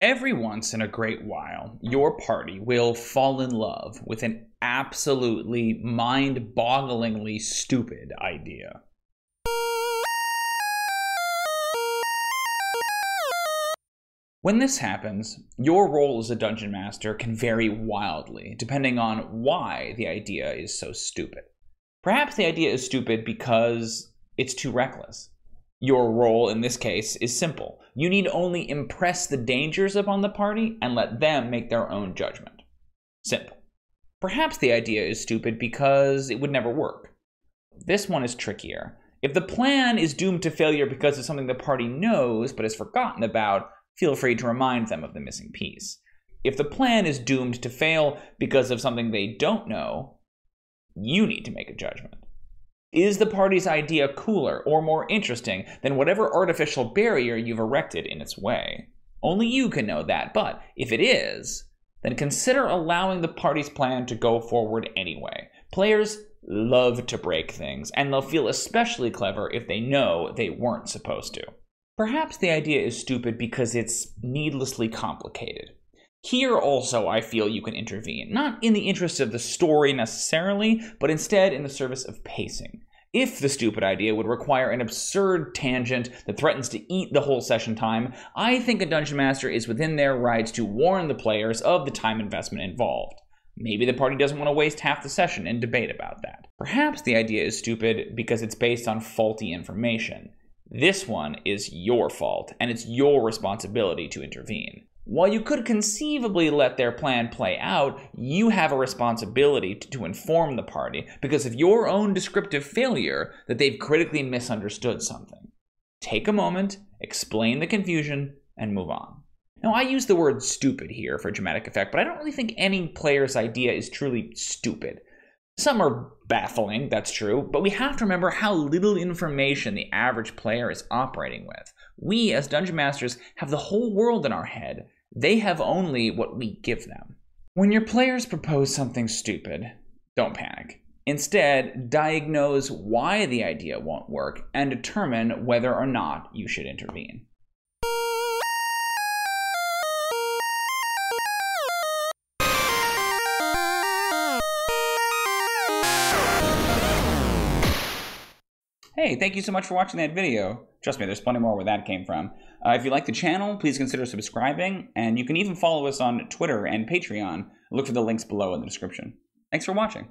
Every once in a great while, your party will fall in love with an absolutely mind bogglingly stupid idea. When this happens, your role as a dungeon master can vary wildly depending on why the idea is so stupid. Perhaps the idea is stupid because it's too reckless your role in this case is simple. You need only impress the dangers upon the party and let them make their own judgment. Simple. Perhaps the idea is stupid because it would never work. This one is trickier. If the plan is doomed to failure because of something the party knows but has forgotten about, feel free to remind them of the missing piece. If the plan is doomed to fail because of something they don't know, you need to make a judgment. Is the party's idea cooler or more interesting than whatever artificial barrier you've erected in its way? Only you can know that, but if it is, then consider allowing the party's plan to go forward anyway. Players love to break things, and they'll feel especially clever if they know they weren't supposed to. Perhaps the idea is stupid because it's needlessly complicated. Here also, I feel you can intervene, not in the interest of the story necessarily, but instead in the service of pacing. If the stupid idea would require an absurd tangent that threatens to eat the whole session time, I think a dungeon master is within their rights to warn the players of the time investment involved. Maybe the party doesn't want to waste half the session and debate about that. Perhaps the idea is stupid because it's based on faulty information. This one is your fault, and it's your responsibility to intervene. While you could conceivably let their plan play out, you have a responsibility to, to, inform the party because of your own descriptive failure that they've critically misunderstood something. Take a moment, explain the confusion, and move on. Now, I use the word stupid here for dramatic effect, but I don't really think any player's idea is truly stupid. Some are baffling, that's true, but we have to remember how little information the average player is operating with. We, as Dungeon Masters, have the whole world in our head, they have only what we give them. When your players propose something stupid, don't panic. Instead, diagnose why the idea won't work and determine whether or not you should intervene. Hey, thank you so much for watching that video. Trust me, there's plenty more where that came from. Uh, if you like the channel, please consider subscribing, and you can even follow us on Twitter and Patreon. Look for the links below in the description. Thanks for watching.